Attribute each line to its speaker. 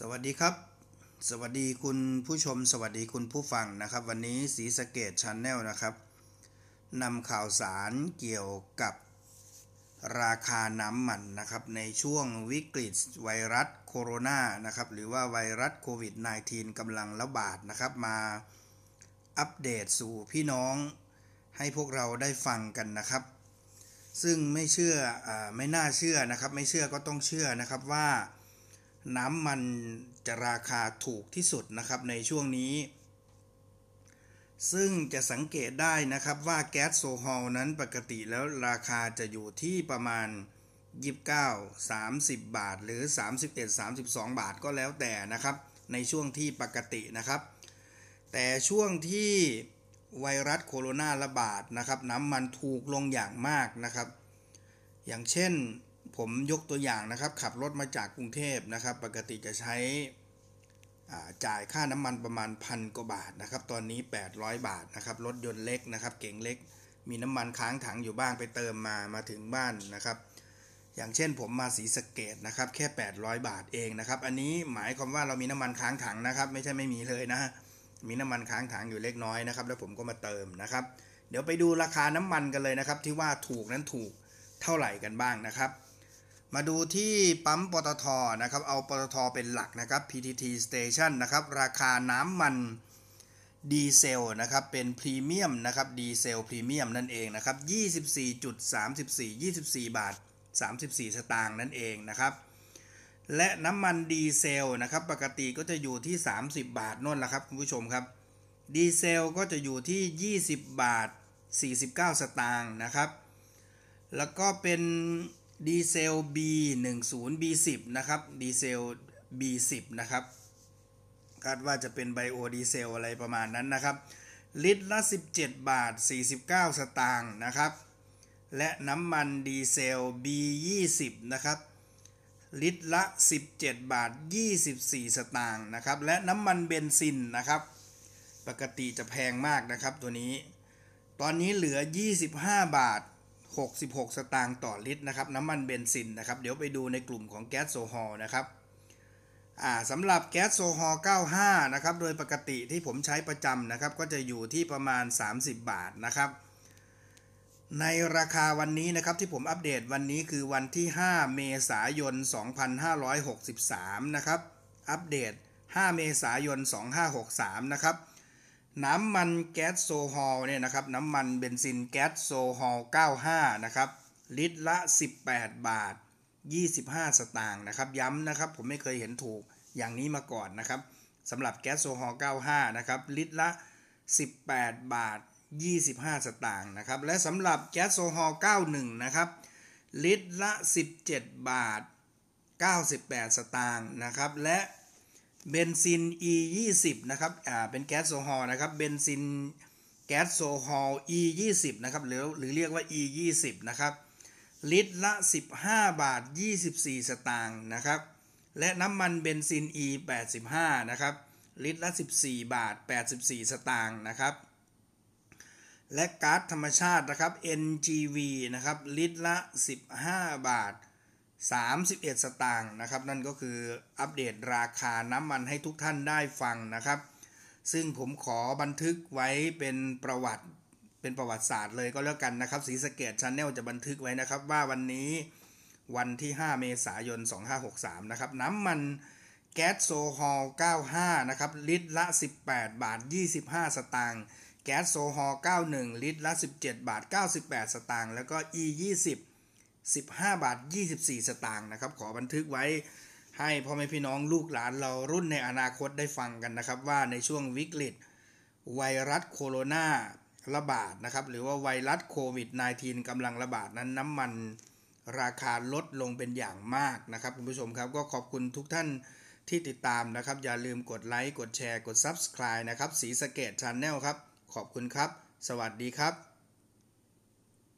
Speaker 1: สวัสดีครับ สวัสดีคุณผู้ชมสวัสดีคุณผู้ฟังนะครับ วันนี้สีสเกตชันแนลนะครับนำข่าวสารเกี่ยวกับ ราคาน้ำมันนะครับ ในช่วงวิกฤตไวรัสโคโรนานะครับหรือว่า ไวรัสโควิด -19 กำลังระบาดนะครับ มาอัปเดตสู่พี่น้อง ให้พวกเราได้ฟังกันนะครับ ซึ่งไม่เชื่ออไม่น่าเชื่อนะครับ ไม่เชื่อก็ต้องเชื่อนะครับว่าน้ำมันจะราคาถูกที่สุดนะครับในช่วงนี้ ซึ่งจะสังเกตได้นะครับว่าแก๊สโซฮอลนั้นปกติแล้วราคาจะอยู่ที่ประมาณ 29 30 บาท หรือ 31 32 บาทก็แล้วแต่นะครับ ในช่วงที่ปกตินะครับ แต่ช่วงที่ไวรัสโคโรนาระบาดนะครับ น้ำมันถูกลงอย่างมากนะครับ อย่างเช่นผมยกตัวอย่างนะครับขับรถมาจากกรุงเทพนะครับ ปกติจะใช้จ่ายค่าน้ำมันประมาณพันกว่าบาทนะครับตอนนี้800บาทนะครับรถยนต์เล็กนะครับเก๋งเล็ก มีน้ำมันค้างถังอยู่บ้างไปเติมมามาถึงบ้านนะครับ อย่างเช่นผมมาสีสเกตนะครับแค่800บาทเองนะครับอันนี้หมายความว่าเรามีน้ำมันค้างถังนะครับ ไม่ใช่ไม่มีเลยนะ มีน้ำมันค้างถังอยู่เล็กน้อยนะครับ แล้วผมก็มาเติมนะครับ เดี๋ยวไปดูราคาน้ำมันกันเลยนะครับ ที่ว่าถูกนั้นถูกเท่าไหร่กันบ้างนะครับมาดูที่ปั๊มปตทนะครับ เอาปตทเป็นหลักนะครับ PTT Station นะครับ ราคาน้ำมันดีเซลนะครับ เป็นพรีเมียมนะครับ ดีเซลพรีเมียมนั่นเองนะครับ24.34 24 บาท 34 สตางค์นั่นเองนะครับ และน้ำมันดีเซลนะครับ ปกติก็จะอยู่ที่ 30 บาทนู่นแหละครับคุณผู้ชมครับ ดีเซลก็จะอยู่ที่ 20 บาท 49 สตางค์นะครับ แล้วก็เป็นดีเซล B10 B10 นะครับดีเซล B10 นะครับคาดว่าจะเป็นไบโอดีเซลอะไรประมาณนั้นนะครับลิตรละ 17 บาท 49 สตางค์นะครับ และน้ำมันดีเซล B20 นะครับลิตรละ 17 บาท 24 สตางค์นะครับ และน้ำมันเบนซินนะครับ ปกติจะแพงมากนะครับตัวนี้ ตอนนี้เหลือ 25 บาท66 สตางค์ต่อลิตรนะครับน้ำมันเบนซินนะครับ เดี๋ยวไปดูในกลุ่มของแก๊สโซฮอลนะครับสำหรับแก๊สโซฮอล95 นะครับ โดยปกติที่ผมใช้ประจำนะครับ ก็จะอยู่ที่ประมาณ 30 บาทนะครับ ในราคาวันนี้นะครับที่ผมอัปเดตวันนี้คือวันที่ 5 เมษายน 2563 นะครับ อัปเดต 5 เมษายน 2563 นะครับน้ำมันแก๊สโซฮอลเนี่ยนะครับ น้ำมันเบนซินแก๊สโซฮอล95 นะครับ ลิตรละ 18 บาท 25 สตางค์นะครับ ย้ำนะครับ ผมไม่เคยเห็นถูกอย่างนี้มาก่อนนะครับสำหรับแก๊สโซฮอล95 นะครับ ลิตรละ 18 บาท 25 สตางค์นะครับ และสำหรับแก๊สโซฮอล91 นะครับ ลิตรละ 17 บาท 98 สตางค์นะครับ และเบนซิน e 2 0นะครับ อ่า เป็นแก๊สโซฮอลนะครับ เบนซินแก๊สโซฮอล e 2 0นะครับ หรือหรือเรียกว่า e 2 0นะครับ ลิตรละ 15 บาท 24 สตางค์ นะครับ และน้ำมันเบนซิน e 8 5นะครับ ลิตรละ 14 บาท 84 สตางค์ นะครับ และก๊าซธรรมชาติ นะครับ NGV นะครับ ลิตรละ 15 บาท31 สตางค์นะครับนั่นก็คืออัปเดตราคาน้ำมันให้ทุกท่านได้ฟังนะครับ ซึ่งผมขอบันทึกไว้เป็นประวัติเป็นประวัติศาสตร์เลยก็แล้วกันนะครับสีสเกตชาแนลจะบันทึกไว้นะครับว่าวันนี้วันที่ 5 เมษายน 2563 นะครับ น้ำมันแก๊สโซฮอล95 นะครับ ลิตรละ 18 บาท 25 สตางค์แก๊สโซฮอล91 ลิตรละ 17 บาท 98 สตางค์แล้วก็ E20 15บาท24 สตางค์นะครับ ขอบันทึกไว้ ให้พ่อแม่พี่น้องลูกหลานเรารุ่นในอนาคตได้ฟังกันนะครับ ว่าในช่วงวิกฤตไวรัสโคโรนาระบาดนะครับหรือว่าไวรัสโควิด -19 กำลังระบาดนั้นน้ำมันราคาลดลงเป็นอย่างมากนะครับ คุณผู้ชมครับก็ขอบคุณทุกท่านที่ติดตามนะครับ อย่าลืมกดไลค์กดแชร์กด Subscribe นะครับสีสเกตชันแนลครับ ขอบคุณครับ สวัสดีครับ